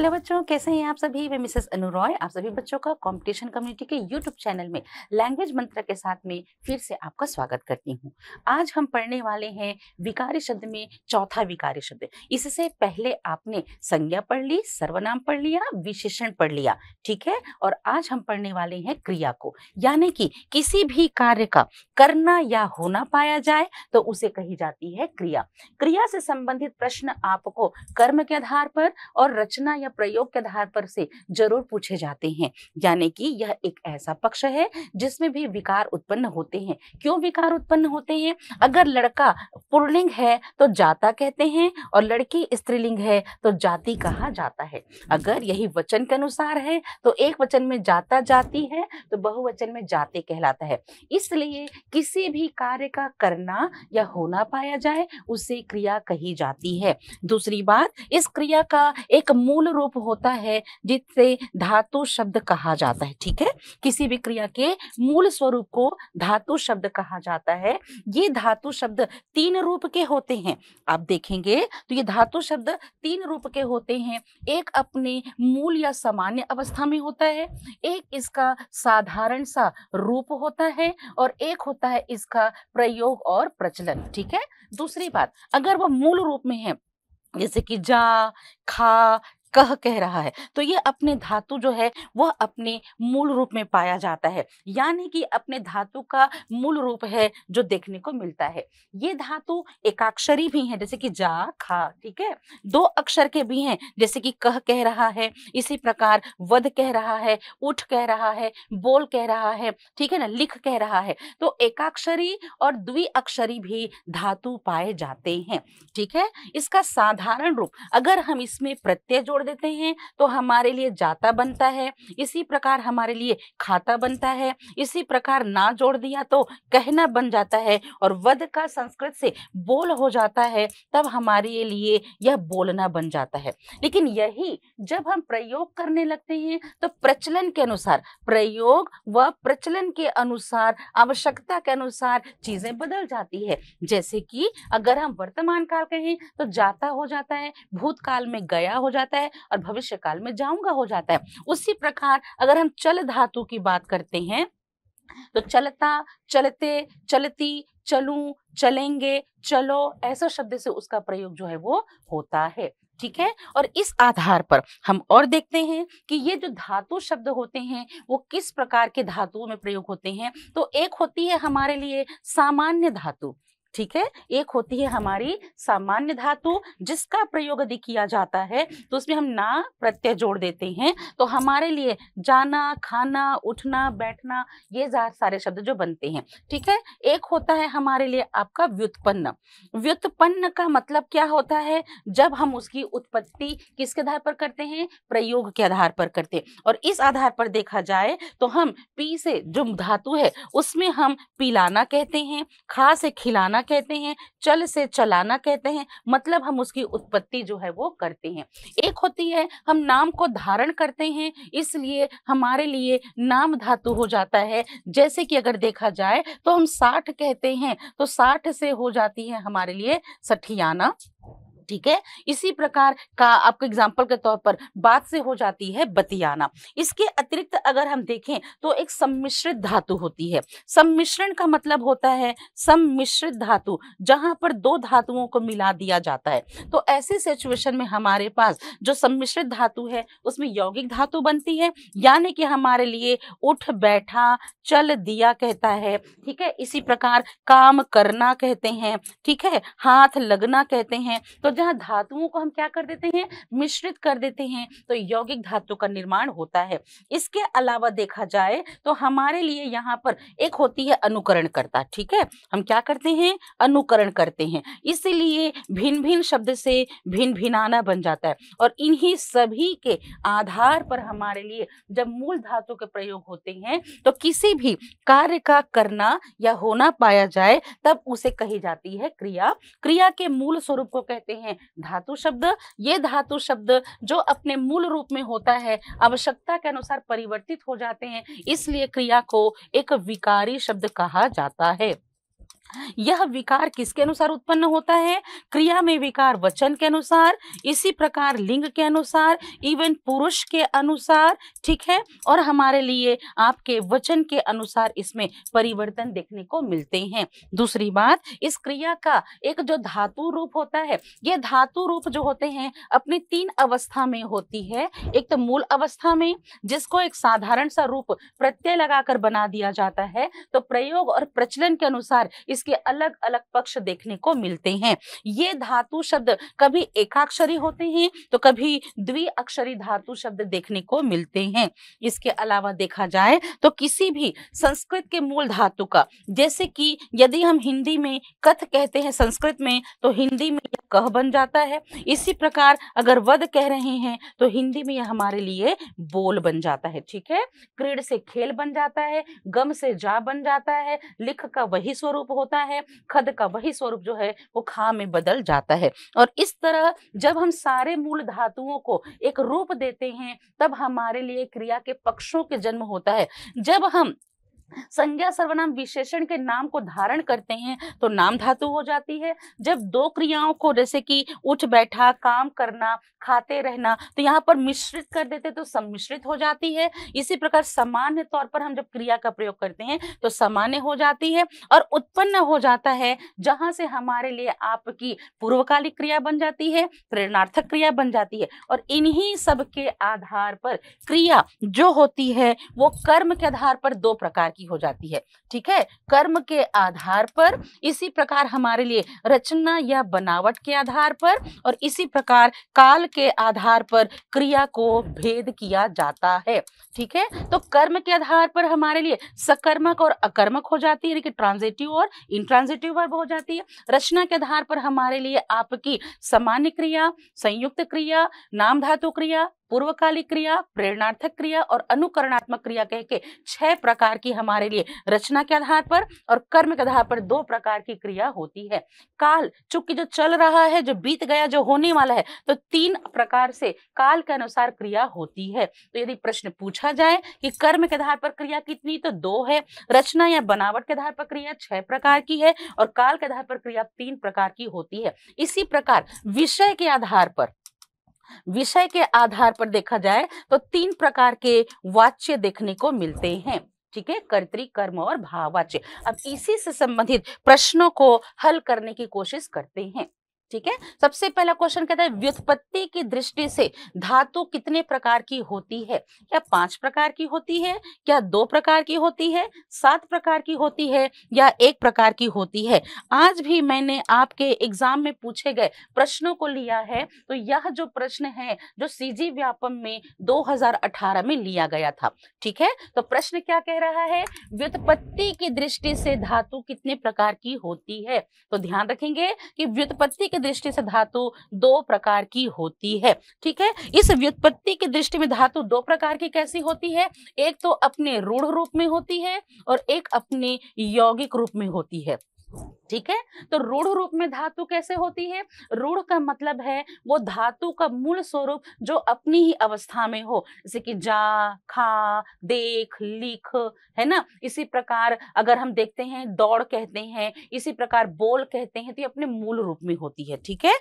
hello बच्चों कैसे हैं आप सभी मैं मिसेस अनु रॉय आप सभी बच्चों का कंपटीशन कम्युनिटी के यूट्यूब चैनल में लैंग्वेज मंत्र के साथ में फिर से आपका स्वागत करती हूं आज हम पढ़ने वाले हैं विकारी शब्द में चौथा विकारी शब्द इससे पहले आपने संज्ञा पढ़ ली सर्वनाम पढ़ लिया विशेषण पढ़ लिया ठीक है और आज हम पढ़ने वाले हैं क्रिया को यानी कि किसी भी कार्य का करना या होना पाया जाए तो उसे कही जाती है क्रिया क्रिया से संबंधित प्रश्न आपको कर्म के आधार पर और रचना या प्रयोग के आधार पर से जरूर पूछे जाते हैं यानी कि यह एक ऐसा पक्ष है जिसमें भी विकार उत्पन्न होते हैं क्यों विकार उत्पन्न होते हैं अगर लड़का पुरलिंग है तो जाता कहते हैं और लड़की स्त्रीलिंग है तो जाति कहा जाता है अगर यही वचन के अनुसार है तो एक वचन में जाता जाती है तो बहुवचन में जाते कहलाता है इसलिए किसी भी कार्य का करना या होना पाया जाए उसे क्रिया कही जाती है दूसरी बात इस क्रिया का एक मूल रूप होता है जिससे धातु शब्द कहा जाता है ठीक है किसी भी क्रिया के मूल स्वरूप को धातु शब्द कहा जाता है ये धातु शब्द तीन रूप के होते हैं आप देखेंगे तो ये धातु शब्द तीन रूप के होते हैं एक अपने मूल या सामान्य अवस्था में होता है एक इसका साधारण सा रूप होता है और एक होता है इसका प्रयोग और प्रचलन ठीक है दूसरी बात अगर वह मूल रूप में है जैसे कि जा खा कह कह रहा है तो ये अपने धातु जो है वह अपने मूल रूप में पाया जाता है यानी कि अपने धातु का मूल रूप है जो देखने को मिलता है ये धातु एकाक्षरी भी है जैसे कि जा खा ठीक है दो अक्षर के भी हैं जैसे कि कह कह रहा है इसी प्रकार वध कह रहा है उठ कह रहा है बोल कह रहा है ठीक है ना लिख कह रहा है तो एकाक्षरी और द्विअक्षरी भी धातु पाए जाते हैं ठीक है इसका साधारण रूप अगर हम इसमें प्रत्यय जोड़ छोड़ देते हैं तो हमारे लिए जाता बनता है इसी प्रकार हमारे लिए खाता बनता है इसी प्रकार ना जोड़ दिया तो कहना बन जाता है और वध का संस्कृत से बोल हो जाता है तब हमारे लिए यह बोलना बन जाता है लेकिन यही जब हम प्रयोग करने लगते हैं तो प्रचलन के अनुसार प्रयोग व प्रचलन के अनुसार आवश्यकता के अनुसार चीजें बदल जाती है जैसे कि अगर हम वर्तमान काल कहें तो जाता हो जाता है भूतकाल में गया हो जाता है है और भविष्य काल में जाऊंगा हो जाता है उसी प्रकार अगर हम चल धातु की बात करते हैं तो चलता चलते चलती चलूं चलेंगे चलो ऐसे शब्द से उसका प्रयोग जो है वो होता है ठीक है और इस आधार पर हम और देखते हैं कि ये जो धातु शब्द होते हैं वो किस प्रकार के धातुओं में प्रयोग होते हैं तो एक होती है हमारे लिए सामान्य धातु ठीक है एक होती है हमारी सामान्य धातु जिसका प्रयोग यदि किया जाता है तो उसमें हम ना प्रत्यय जोड़ देते हैं तो हमारे लिए जाना खाना उठना बैठना ये सारे शब्द जो बनते हैं ठीक है एक होता है हमारे लिए आपका व्युत्पन्न व्युत्पन्न का मतलब क्या होता है जब हम उसकी उत्पत्ति किसके आधार पर करते हैं प्रयोग के आधार पर करते हैं और इस आधार पर देखा जाए तो हम पी से जो धातु है उसमें हम पिलाना कहते हैं खा से खिलाना चलाना कहते हैं चल से चलाना कहते हैं मतलब हम उसकी उत्पत्ति जो है वो करते हैं एक होती है हम नाम को धारण करते हैं इसलिए हमारे लिए नाम धातु हो जाता है जैसे कि अगर देखा जाए तो हम साठ कहते हैं तो साठ से हो जाती है हमारे लिए सठियाना ठीक है इसी प्रकार का आपको एग्जाम्पल के तौर पर बात से हो जाती है बतियाना इसके अतिरिक्त अगर हम देखें तो एक सम्मिश्रित धातु होती है सम्मिश्रण का मतलब होता है सम्मिश्रित धातु जहां पर दो धातुओं को मिला दिया जाता है तो ऐसे सिचुएशन में हमारे पास जो सम्मिश्रित धातु है उसमें यौगिक धातु बनती है यानी कि हमारे लिए उठ बैठा चल दिया कहता है ठीक है इसी प्रकार काम करना कहते हैं ठीक है हाथ लगना कहते हैं तो जहाँ धातुओं को हम क्या कर देते हैं मिश्रित कर देते हैं तो यौगिक धातु का निर्माण होता है इसके अलावा देखा जाए तो हमारे लिए यहाँ पर एक होती है अनुकरण करता ठीक है हम क्या करते हैं अनुकरण करते हैं इसीलिए भिन्न भिन्न शब्द से भिन्न भिनाना बन जाता है और इन्हीं सभी के आधार पर हमारे लिए जब मूल धातु के प्रयोग होते हैं तो किसी भी कार्य का करना या होना पाया जाए तब उसे कही जाती है क्रिया क्रिया के मूल स्वरूप को कहते हैं हैं धातु शब्द ये धातु शब्द जो अपने मूल रूप में होता है आवश्यकता के अनुसार परिवर्तित हो जाते हैं इसलिए क्रिया को एक विकारी शब्द कहा जाता है यह विकार किसके अनुसार उत्पन्न होता है क्रिया में विकार वचन के अनुसार इसी प्रकार लिंग के अनुसार इवन पुरुष के अनुसार ठीक है और हमारे लिए आपके वचन के अनुसार इसमें परिवर्तन देखने को मिलते हैं दूसरी बात इस क्रिया का एक जो धातु रूप होता है ये धातु रूप जो होते हैं अपनी तीन अवस्था में होती है एक तो मूल अवस्था में जिसको एक साधारण सा रूप प्रत्यय लगाकर बना दिया जाता है तो प्रयोग और प्रचलन के अनुसार इस इसके अलग अलग पक्ष देखने को मिलते हैं ये धातु शब्द कभी एकाक्षरी होते हैं तो कभी द्विअक्षरी धातु शब्द देखने को मिलते हैं इसके अलावा देखा जाए तो किसी भी संस्कृत के मूल धातु का जैसे कि यदि हम हिंदी में कथ कहते हैं संस्कृत में तो हिंदी में कह बन जाता है इसी प्रकार अगर वध कह रहे हैं तो हिंदी में यह हमारे लिए बोल बन जाता है ठीक है क्रीड से खेल बन जाता है गम से जा बन जाता है लिख का वही स्वरूप होता होता है खद का वही स्वरूप जो है वो खा में बदल जाता है और इस तरह जब हम सारे मूल धातुओं को एक रूप देते हैं तब हमारे लिए क्रिया के पक्षों के जन्म होता है जब हम संज्ञा सर्वनाम विशेषण के नाम को धारण करते हैं तो नाम धातु हो जाती है जब दो क्रियाओं को जैसे कि उठ बैठा काम करना खाते रहना तो यहाँ पर मिश्रित कर देते तो सम्मिश्रित हो जाती है इसी प्रकार सामान्य तौर पर हम जब क्रिया का प्रयोग करते हैं तो सामान्य हो जाती है और उत्पन्न हो जाता है जहां से हमारे लिए आपकी पूर्वकालिक क्रिया बन जाती है प्रेरणार्थक क्रिया बन जाती है और इन्हीं सब के आधार पर क्रिया जो होती है वो कर्म के आधार पर दो प्रकार की की हो जाती है ठीक है कर्म के आधार पर इसी प्रकार हमारे लिए रचना या बनावट के आधार पर और इसी प्रकार काल के आधार पर क्रिया को भेद किया जाता है ठीक है तो कर्म के आधार पर हमारे लिए सकर्मक और अकर्मक हो जाती है ट्रांजिटिव और इंट्रांजिटिव वर्ब हो जाती है रचना के आधार पर हमारे लिए आपकी सामान्य क्रिया संयुक्त क्रिया नाम धातु क्रिया पूर्वकालिक क्रिया प्रेरणार्थक क्रिया और अनुकरणात्मक क्रिया कह के छह प्रकार की हमारे लिए रचना के आधार पर और कर्म के आधार पर दो प्रकार की क्रिया होती है काल चूंकि जो चल रहा है जो बीत गया जो होने वाला है तो तीन प्रकार से काल के अनुसार क्रिया होती है तो यदि प्रश्न पूछा जाए कि कर्म के आधार पर क्रिया कितनी तो दो है रचना या बनावट के आधार पर क्रिया छह प्रकार की है और काल के आधार पर क्रिया तीन प्रकार की होती है इसी प्रकार विषय के आधार पर विषय के आधार पर देखा जाए तो तीन प्रकार के वाच्य देखने को मिलते हैं ठीक है कर्तिक कर्म और भाववाच्य अब इसी से संबंधित प्रश्नों को हल करने की कोशिश करते हैं ठीक है सबसे पहला क्वेश्चन कहता है व्युत्पत्ति की दृष्टि से धातु कितने प्रकार की होती है क्या पांच प्रकार की होती है क्या दो प्रकार की होती है सात प्रकार की होती है या एक प्रकार की होती है आज भी मैंने आपके एग्जाम में पूछे गए प्रश्नों को लिया है तो यह जो प्रश्न है जो सीजी व्यापम में 2018 में लिया गया था ठीक है तो प्रश्न क्या कह रहा है व्युत्पत्ति की दृष्टि से धातु कितने प्रकार की होती है तो ध्यान रखेंगे कि व्युत्पत्ति के दृष्टि से धातु दो प्रकार की होती है ठीक है इस व्युत्पत्ति की दृष्टि में धातु दो प्रकार की कैसी होती है एक तो अपने रूढ़ रूप में होती है और एक अपने यौगिक रूप में होती है ठीक है तो रूढ़ रूप में धातु कैसे होती है रूढ़ का मतलब है वो धातु का मूल स्वरूप जो अपनी ही अवस्था में हो जैसे कि जा खा देख लिख है ना इसी प्रकार अगर हम देखते हैं दौड़ कहते हैं इसी प्रकार बोल कहते हैं तो ये अपने मूल रूप में होती है ठीक है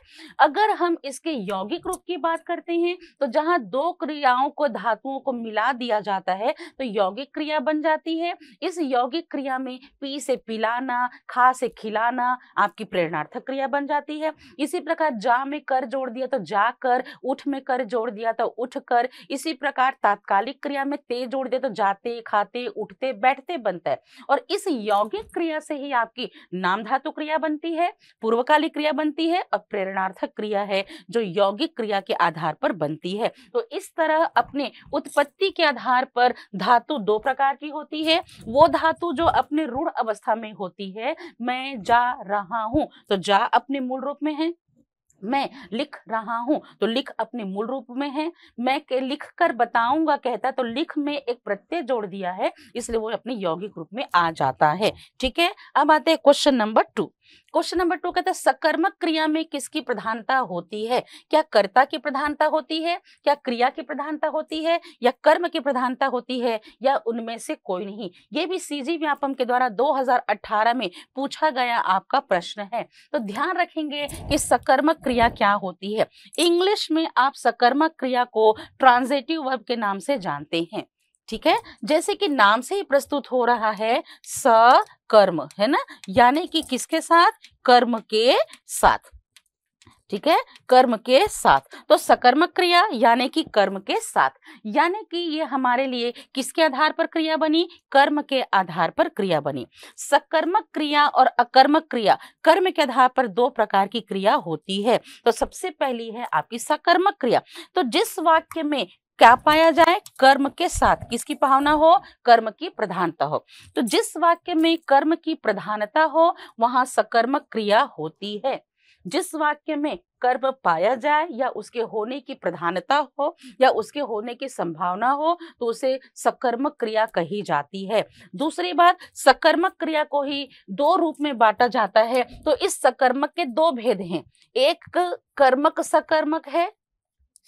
अगर हम इसके यौगिक रूप की बात करते हैं तो जहां दो क्रियाओं को धातुओं को मिला दिया जाता है तो यौगिक क्रिया बन जाती है इस यौगिक क्रिया में पी से पिलाना खा से खिला दिलाना आपकी प्रेरणार्थक क्रिया बन जाती है इसी प्रकार जा में कर जोड़ दिया तो जा कर उठ में कर जोड़ दिया तो उठ कर इसी प्रकार तात्कालिक क्रिया में ते जोड़ दिया तो जाते खाते उठते बैठते बनता है और इस यौगिक क्रिया से ही आपकी नाम धातु क्रिया बनती है पूर्वकालिक क्रिया बनती है और प्रेरणार्थक क्रिया है जो यौगिक क्रिया के आधार पर बनती है तो इस तरह अपने उत्पत्ति के आधार पर धातु दो प्रकार की होती है वो धातु जो अपने रूढ़ अवस्था में होती है मैं जा रहा हूं तो जा अपने मूल रूप में है मैं लिख रहा हूं तो लिख अपने मूल रूप में है मैं के लिख कर बताऊंगा कहता तो लिख में एक प्रत्यय जोड़ दिया है इसलिए वो अपने यौगिक रूप में आ जाता है ठीक है अब आते हैं question number two question number two कहता है सकर्मक क्रिया में किसकी प्रधानता होती है क्या कर्ता की प्रधानता होती है क्या क्रिया की प्रधानता होती है या कर्म की प्रधानता होती है या उनमें से कोई नहीं ये भी सीजी व्यापम के द्वारा 2018 में पूछा गया आपका प्रश्न है तो ध्यान रखेंगे कि सकर्मक क्रिया क्या होती है इंग्लिश में आप सकर्मक क्रिया को ट्रांजेटिव वर्ब के नाम से जानते हैं ठीक है जैसे कि नाम से ही प्रस्तुत हो रहा है सकर्म है ना यानी कि किसके साथ कर्म के साथ ठीक है कर्म के साथ तो सकर्मक क्रिया यानी कि कर्म के साथ यानी कि ये हमारे लिए किसके आधार पर क्रिया बनी कर्म के आधार पर क्रिया बनी सकर्मक क्रिया और अकर्मक क्रिया कर्म के आधार पर दो प्रकार की क्रिया होती है तो सबसे पहली है आपकी सकर्मक क्रिया तो जिस वाक्य में क्या पाया जाए कर्म के साथ किसकी भावना हो कर्म की प्रधानता हो तो जिस वाक्य में कर्म की प्रधानता हो वहां सकर्मक क्रिया होती है जिस वाक्य में कर्म पाया जाए या उसके होने की प्रधानता हो या उसके होने की संभावना हो तो उसे सकर्मक क्रिया कही जाती है दूसरी बात सकर्मक क्रिया को ही दो रूप में बांटा जाता है तो इस सकर्मक के दो भेद हैं एक कर्मक सकर्मक है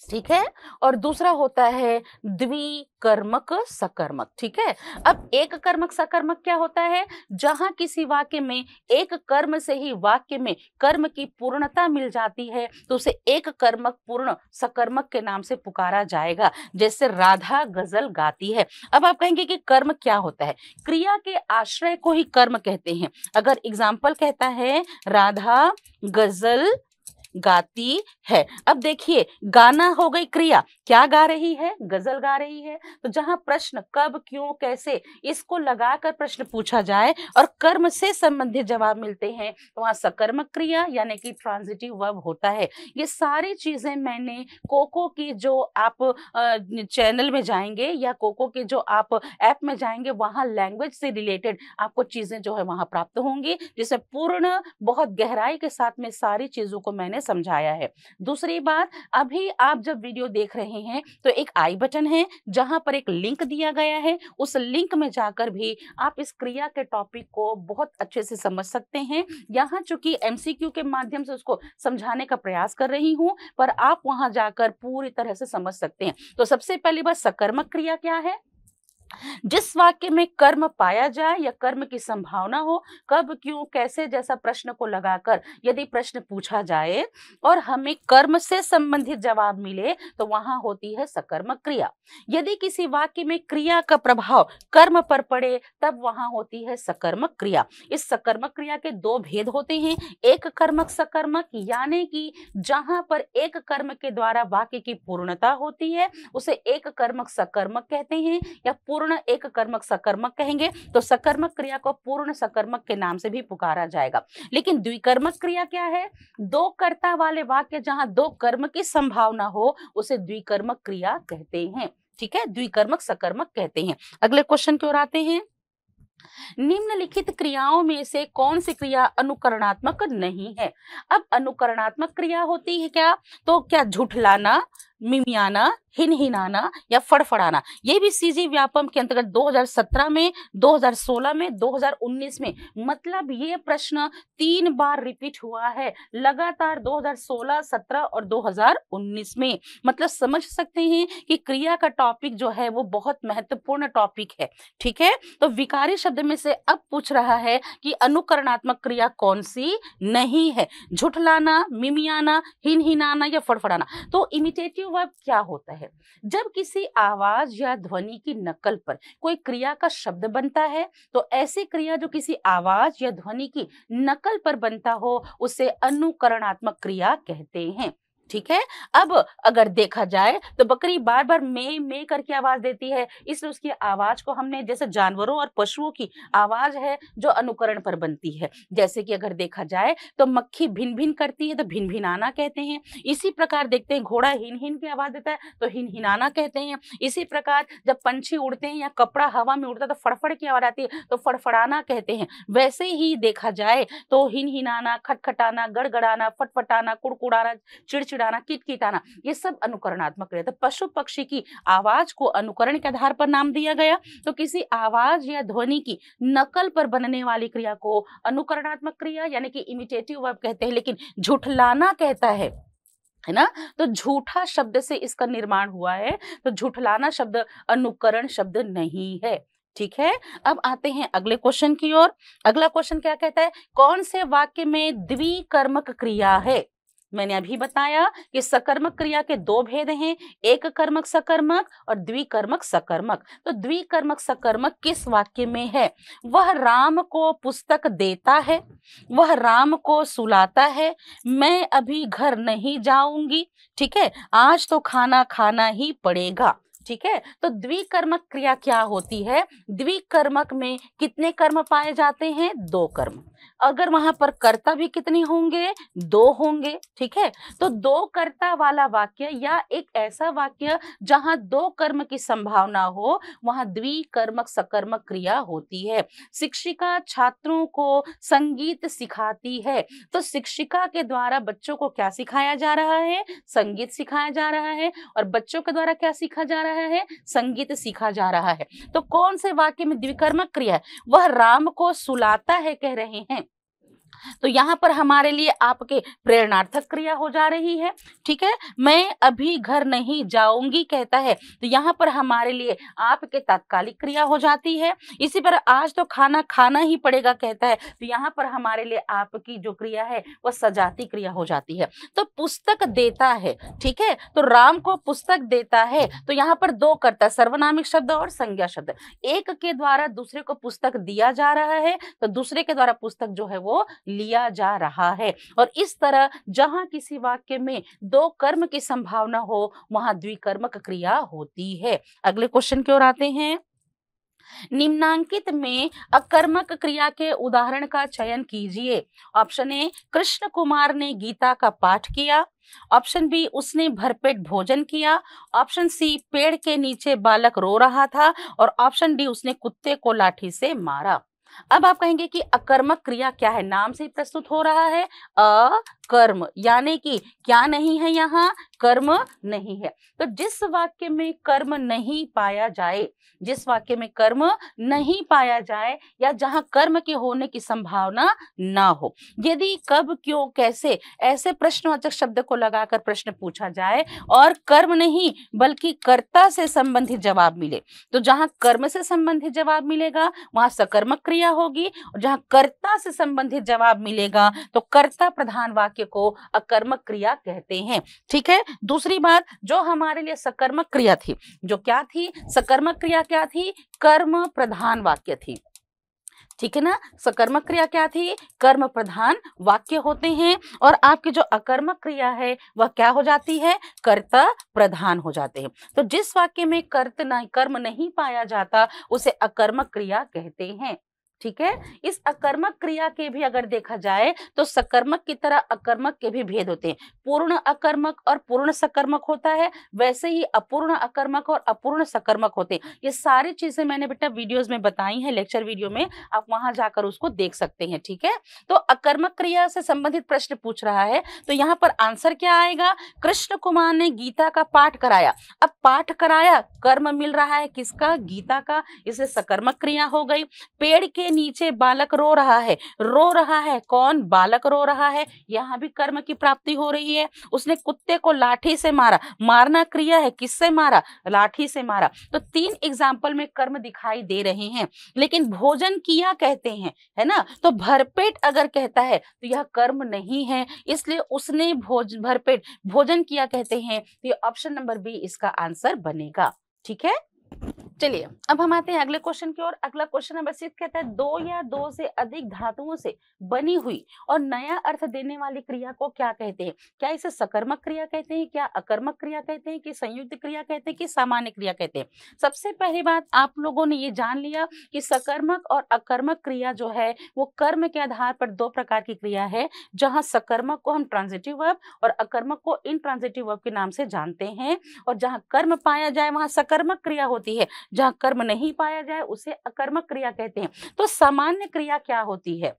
ठीक है और दूसरा होता है द्विकर्मक सकर्मक ठीक है अब एक कर्मक सकर्मक क्या होता है जहां किसी वाक्य में एक कर्म से ही वाक्य में कर्म की पूर्णता मिल जाती है तो उसे एक कर्मक पूर्ण सकर्मक के नाम से पुकारा जाएगा जैसे राधा गजल गाती है अब आप कहेंगे कि कर्म क्या होता है क्रिया के आश्रय को ही कर्म कहते हैं अगर एग्जाम्पल कहता है राधा गजल गाती है अब देखिए गाना हो गई क्रिया क्या गा रही है गजल गा रही है तो जहां प्रश्न कब क्यों कैसे इसको लगाकर प्रश्न पूछा जाए और कर्म से संबंधित जवाब मिलते हैं तो वहां सकर्मक क्रिया यानी कि ट्रांजिटिव वर्ब होता है ये सारी चीजें मैंने कोको की जो आप चैनल में जाएंगे या कोको के जो आप ऐप में जाएंगे वहां लैंग्वेज से रिलेटेड आपको चीज़ें जो है वहाँ प्राप्त होंगी जिसे पूर्ण बहुत गहराई के साथ में सारी चीज़ों को मैंने में समझाया है दूसरी बात अभी आप जब वीडियो देख रहे हैं तो एक आई बटन है जहां पर एक लिंक दिया गया है उस लिंक में जाकर भी आप इस क्रिया के टॉपिक को बहुत अच्छे से समझ सकते हैं यहाँ चूंकि एम के माध्यम से उसको समझाने का प्रयास कर रही हूँ पर आप वहां जाकर पूरी तरह से समझ सकते हैं तो सबसे पहली बात सकर्मक क्रिया क्या है जिस वाक्य में कर्म पाया जाए या कर्म की संभावना हो कब क्यों कैसे जैसा प्रश्न को लगाकर यदि प्रश्न पूछा जाए और हमें कर्म से संबंधित जवाब मिले तो वहां होती है सकर्म क्रिया यदि किसी वाक्य में क्रिया का प्रभाव कर्म पर पड़े तब वहां होती है सकर्म क्रिया इस सकर्म क्रिया के दो भेद होते हैं एक कर्मक सकर्मक यानी कि जहां पर एक कर्म के द्वारा वाक्य की पूर्णता होती है उसे एक कर्मक सकर्मक कहते हैं या पूर्ण पूर्ण एक कर्मक सकर्मक कहेंगे तो सकर्मक क्रिया को पूर्ण सकर्मक के नाम से भी पुकारा जाएगा लेकिन द्विकर्मक क्रिया क्या है दो कर्ता वाले वाक्य जहां दो कर्म की संभावना हो उसे द्विकर्मक क्रिया कहते हैं ठीक है द्विकर्मक सकर्मक कहते हैं अगले क्वेश्चन की ओर आते हैं निम्नलिखित क्रियाओं में से कौन सी क्रिया अनुकरणात्मक नहीं है अब अनुकरणात्मक क्रिया होती है क्या तो क्या झुठलाना मिमियाना हिनाना या फड़फड़ाना ये भी सीजी व्यापम के अंतर्गत 2017 में 2016 में 2019 में मतलब ये प्रश्न तीन बार रिपीट हुआ है लगातार 2016 17 और 2019 में मतलब समझ सकते हैं कि क्रिया का टॉपिक जो है वो बहुत महत्वपूर्ण टॉपिक है ठीक है तो विकारी शब्द में से अब पूछ रहा है कि अनुकरणात्मक क्रिया कौन सी नहीं है झुठलाना मिमियाना हिनहिनाना या फड़फड़ाना तो इमिटेटिव वर्ब क्या होता है जब किसी आवाज या ध्वनि की नकल पर कोई क्रिया का शब्द बनता है तो ऐसी क्रिया जो किसी आवाज या ध्वनि की नकल पर बनता हो उसे अनुकरणात्मक क्रिया कहते हैं ठीक है अब अगर देखा जाए तो बकरी बार बार मे मे करके आवाज देती है इसलिए उसकी आवाज को हमने जैसे जानवरों और पशुओं की आवाज है जो अनुकरण पर बनती है जैसे कि अगर देखा जाए तो मक्खी भिन भिन करती है तो भिन भिनाना कहते हैं इसी प्रकार देखते हैं घोड़ा हिन हिन की आवाज देता है तो हिन हिनाना कहते हैं इसी प्रकार जब पंछी उड़ते हैं या कपड़ा हवा में उड़ता है तो फड़फड़ की आवाज आती है तो फड़फड़ाना कहते हैं वैसे ही देखा जाए तो हिन हिनाना खटखटाना गड़गड़ाना फटफटाना कुड़कुड़ाना चिड़चिड़ चिड़ाना किट किटाना ये सब अनुकरणात्मक क्रिया तो पशु पक्षी की आवाज को अनुकरण के आधार पर नाम दिया गया तो किसी आवाज या ध्वनि की नकल पर बनने वाली क्रिया को अनुकरणात्मक क्रिया यानी कि इमिटेटिव वर्ब कहते हैं लेकिन झुठलाना कहता है है ना तो झूठा शब्द से इसका निर्माण हुआ है तो झूठलाना शब्द अनुकरण शब्द नहीं है ठीक है अब आते हैं अगले क्वेश्चन की ओर अगला क्वेश्चन क्या कहता है कौन से वाक्य में द्विकर्मक क्रिया है मैंने अभी बताया कि सकर्मक क्रिया के दो भेद हैं एक कर्मक सकर्मक और द्विकर्मक सकर्मक तो द्विकर्मक सकर्मक किस वाक्य में है वह राम को पुस्तक देता है वह राम को सुलाता है मैं अभी घर नहीं जाऊंगी ठीक है आज तो खाना खाना ही पड़ेगा ठीक है तो द्विकर्मक क्रिया क्या होती है द्विकर्मक में कितने कर्म पाए जाते हैं दो कर्म अगर वहां पर कर्ता भी कितने होंगे दो होंगे ठीक है तो दो कर्ता वाला वाक्य या एक ऐसा वाक्य जहां दो कर्म की संभावना हो वहां द्विकर्मक सकर्मक क्रिया होती है शिक्षिका छात्रों को संगीत सिखाती है तो शिक्षिका के द्वारा बच्चों को क्या सिखाया जा रहा है संगीत सिखाया जा रहा है और बच्चों के द्वारा क्या सीखा जा रहा है संगीत सीखा जा रहा है तो कौन से वाक्य में द्विकर्मक क्रिया है वह राम को सुलाता है कह रहे हैं तो यहाँ पर हमारे लिए आपके प्रेरणार्थक क्रिया हो जा रही है ठीक है मैं अभी घर नहीं जाऊंगी कहता है तो यहाँ पर हमारे लिए आपके तात्कालिक क्रिया हो जाती है इसी पर आज तो खाना खाना ही पड़ेगा कहता है तो यहाँ पर हमारे लिए आपकी जो क्रिया है वह सजाती क्रिया हो जाती है तो पुस्तक देता है ठीक है तो राम को पुस्तक देता है तो यहाँ पर दो करता है सर्वनामिक शब्द और संज्ञा शब्द एक के द्वारा दूसरे को पुस्तक दिया जा रहा है तो दूसरे के द्वारा पुस्तक जो है वो लिया जा रहा है और इस तरह जहां किसी वाक्य में दो कर्म की संभावना हो वहां द्विकर्मक क्रिया होती है अगले क्वेश्चन की ओर आते हैं निम्नांकित में अकर्मक क्रिया के उदाहरण का चयन कीजिए ऑप्शन ए कृष्ण कुमार ने गीता का पाठ किया ऑप्शन बी उसने भरपेट भोजन किया ऑप्शन सी पेड़ के नीचे बालक रो रहा था और ऑप्शन डी उसने कुत्ते को लाठी से मारा अब आप कहेंगे कि अकर्मक क्रिया क्या है नाम से ही प्रस्तुत हो रहा है अ कर्म यानी कि क्या नहीं है यहाँ कर्म नहीं है तो जिस वाक्य में कर्म नहीं पाया जाए जिस वाक्य में कर्म नहीं पाया जाए या जहां कर्म के होने की संभावना ना हो यदि कब क्यों कैसे ऐसे प्रश्नवाचक शब्द को लगाकर प्रश्न पूछा जाए और कर्म नहीं बल्कि कर्ता से संबंधित जवाब मिले तो जहां कर्म से संबंधित जवाब मिलेगा वहां सकर्मक क्रिया होगी और जहां कर्ता से संबंधित जवाब मिलेगा तो कर्ता प्रधान वाक्य वाक्य को अकर्मक क्रिया कहते हैं ठीक है दूसरी बात जो हमारे लिए सकर्मक क्रिया थी जो क्या थी सकर्मक क्रिया क्या थी कर्म प्रधान वाक्य थी ठीक है ना सकर्मक क्रिया क्या थी कर्म प्रधान वाक्य होते हैं और आपकी जो अकर्मक क्रिया है वह क्या हो जाती है कर्ता प्रधान हो जाते हैं तो जिस वाक्य में कर्त नहीं कर्म नहीं पाया जाता उसे अकर्मक क्रिया कहते हैं ठीक है इस अकर्मक क्रिया के भी अगर देखा जाए तो सकर्मक की तरह अकर्मक के भी भेद होते हैं पूर्ण अकर्मक और पूर्ण सकर्मक होता है वैसे ही अपूर्ण अकर्मक और अपूर्ण सकर्मक होते हैं ये सारी चीजें मैंने बेटा वीडियोस में बताई हैं लेक्चर वीडियो में आप वहां जाकर उसको देख सकते हैं ठीक है तो अकर्मक क्रिया से संबंधित प्रश्न पूछ रहा है तो यहाँ पर आंसर क्या आएगा कृष्ण कुमार ने गीता का पाठ कराया अब पाठ कराया कर्म मिल रहा है किसका गीता का इसे सकर्मक क्रिया हो गई पेड़ के नीचे बालक रो रहा है रो रहा है कौन बालक रो रहा है यहाँ भी कर्म की प्राप्ति हो रही है उसने कुत्ते को लाठी से मारा मारना क्रिया है किससे मारा लाठी से मारा तो तीन एग्जाम्पल में कर्म दिखाई दे रहे हैं लेकिन भोजन किया कहते हैं है ना तो भरपेट अगर कहता है तो यह कर्म नहीं है इसलिए उसने भोज भरपेट भोजन किया कहते हैं तो ऑप्शन नंबर बी इसका आंसर बनेगा ठीक है चलिए अब हम आते हैं अगले क्वेश्चन की ओर अगला क्वेश्चन नंबर सिक्स कहता है दो या दो से अधिक धातुओं से बनी हुई और नया अर्थ देने वाली क्रिया को क्या कहते हैं क्या इसे सकर्मक क्रिया कहते हैं क्या अकर्मक क्रिया कहते हैं कि संयुक्त क्रिया कहते हैं कि सामान्य क्रिया कहते हैं सबसे पहली बात आप लोगों ने ये जान लिया कि सकर्मक और अकर्मक क्रिया जो है वो कर्म के आधार पर दो प्रकार की क्रिया है जहाँ सकर्मक को हम ट्रांजिटिव वर्ब और अकर्मक को इन ट्रांजिटिव वर्ब के नाम से जानते हैं और जहाँ कर्म पाया जाए वहाँ सकर्मक क्रिया होती होती है जहाँ कर्म नहीं पाया जाए उसे अकर्मक क्रिया कहते हैं तो सामान्य क्रिया क्या होती है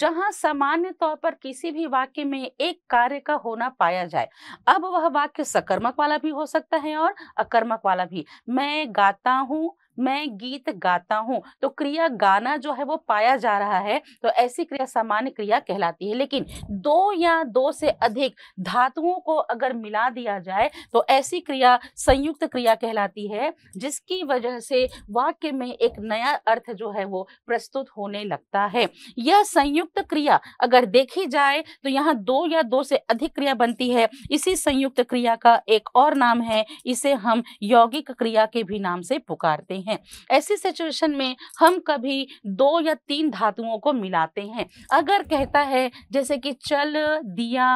जहां सामान्य तौर पर किसी भी वाक्य में एक कार्य का होना पाया जाए अब वह वाक्य सकर्मक वाला भी हो सकता है और अकर्मक वाला भी मैं गाता हूँ मैं गीत गाता हूँ तो क्रिया गाना जो है वो पाया जा रहा है तो ऐसी क्रिया सामान्य क्रिया कहलाती है लेकिन दो या दो से अधिक धातुओं को अगर मिला दिया जाए तो ऐसी क्रिया संयुक्त क्रिया कहलाती है जिसकी वजह से वाक्य में एक नया अर्थ जो है वो प्रस्तुत होने लगता है यह संयुक्त क्रिया अगर देखी जाए तो यहाँ दो या दो से अधिक क्रिया बनती है इसी संयुक्त क्रिया का एक और नाम है इसे हम यौगिक क्रिया के भी नाम से पुकारते हैं हैं ऐसी सिचुएशन में हम कभी दो या तीन धातुओं को मिलाते हैं अगर कहता है जैसे कि चल दिया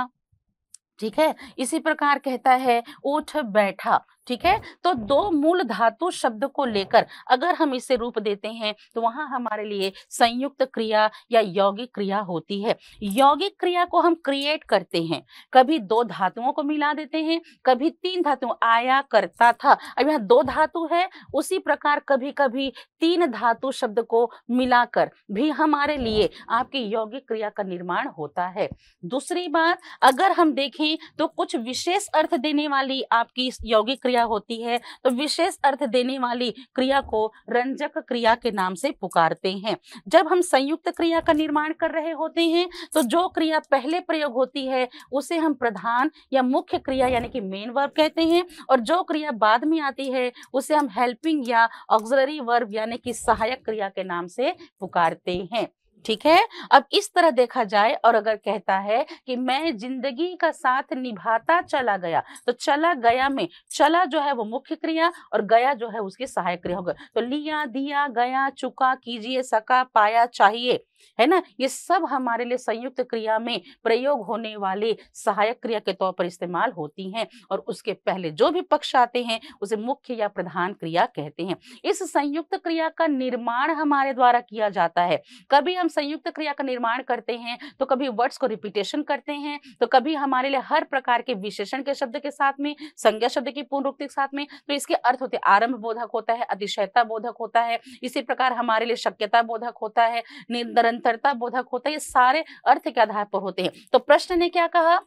ठीक है इसी प्रकार कहता है उठ बैठा ठीक है तो दो मूल धातु शब्द को लेकर अगर हम इसे रूप देते हैं तो वहां हमारे लिए संयुक्त क्रिया या यौगिक क्रिया होती है यौगिक क्रिया को हम क्रिएट करते हैं कभी दो धातुओं को मिला देते हैं कभी तीन धातु आया करता था अब यहाँ दो धातु है उसी प्रकार कभी कभी तीन धातु शब्द को मिलाकर भी हमारे लिए आपकी यौगिक क्रिया का निर्माण होता है दूसरी बात अगर हम देखें तो कुछ विशेष अर्थ देने वाली आपकी यौगिक क्रिया क्रिया होती है तो विशेष अर्थ देने वाली क्रिया को रंजक क्रिया के नाम से पुकारते हैं जब हम संयुक्त क्रिया का निर्माण कर रहे होते हैं तो जो क्रिया पहले प्रयोग होती है उसे हम प्रधान या मुख्य क्रिया यानी कि मेन वर्ब कहते हैं और जो क्रिया बाद में आती है उसे हम हेल्पिंग या ऑक्सिलरी वर्ब यानी कि सहायक क्रिया के नाम से पुकारते हैं ठीक है अब इस तरह देखा जाए और अगर कहता है कि मैं जिंदगी का साथ निभाता चला गया तो चला गया में चला जो है वो मुख्य क्रिया और गया जो है उसकी सहायक क्रिया हो गया तो लिया दिया गया चुका कीजिए सका पाया चाहिए है ना ये सब हमारे लिए संयुक्त क्रिया में प्रयोग होने वाले सहायक क्रिया के तौर पर इस्तेमाल होती हैं और उसके पहले जो भी पक्ष आते हैं उसे मुख्य या प्रधान क्रिया कहते हैं इस संयुक्त क्रिया का निर्माण हमारे द्वारा किया जाता है कभी हम संयुक्त क्रिया का निर्माण करते हैं तो कभी वर्ड्स को रिपीटेशन करते हैं तो कभी हमारे लिए हर प्रकार के विशेषण के शब्द के साथ में संज्ञा शब्द की पूर्णोक्ति के साथ में तो इसके अर्थ होते आरंभ बोधक होता है अतिशयता बोधक होता है इसी प्रकार हमारे लिए शक्यता बोधक होता है निरंतर निरंतरता बोधक होता है ये सारे अर्थ के आधार पर होते हैं तो प्रश्न ने क्या कहा